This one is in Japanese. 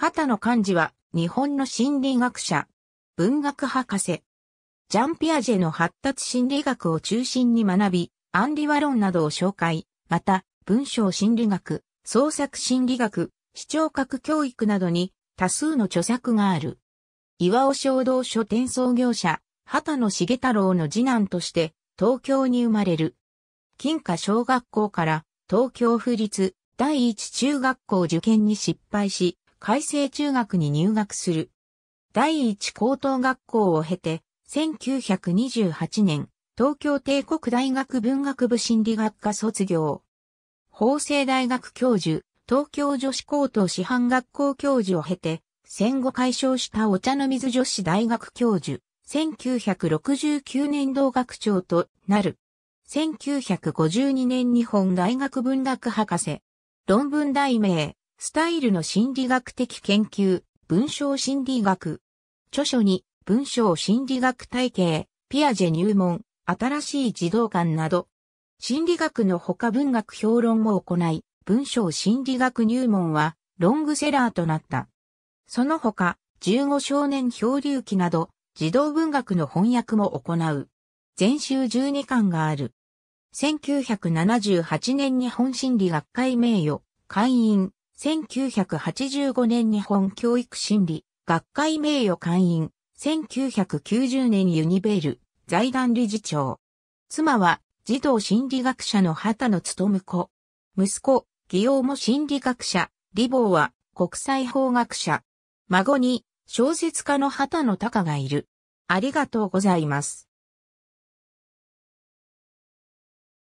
畑野幹事は、日本の心理学者、文学博士。ジャンピアジェの発達心理学を中心に学び、アンリワ論などを紹介、また、文章心理学、創作心理学、視聴覚教育などに多数の著作がある。岩尾衝動書転送業者、畑野茂太郎の次男として、東京に生まれる。金華小学校から東京府立第一中学校受験に失敗し、海星中学に入学する。第一高等学校を経て、1928年、東京帝国大学文学部心理学科卒業。法政大学教授、東京女子高等師範学校教授を経て、戦後解消したお茶の水女子大学教授、1969年同学長となる。1952年日本大学文学博士。論文題名、スタイルの心理学的研究、文章心理学。著書に、文章心理学体系、ピアジェ入門、新しい児童館など、心理学の他文学評論も行い、文章心理学入門はロングセラーとなった。その他、15少年漂流記など、児童文学の翻訳も行う。全集12巻がある。1978年日本心理学会名誉、会員、1985年日本教育心理学会名誉会員、1990年ユニベール財団理事長。妻は児童心理学者の畑野務子。息子、義雄も心理学者、李坊は国際法学者。孫に小説家の畑野隆がいる。ありがとうございます。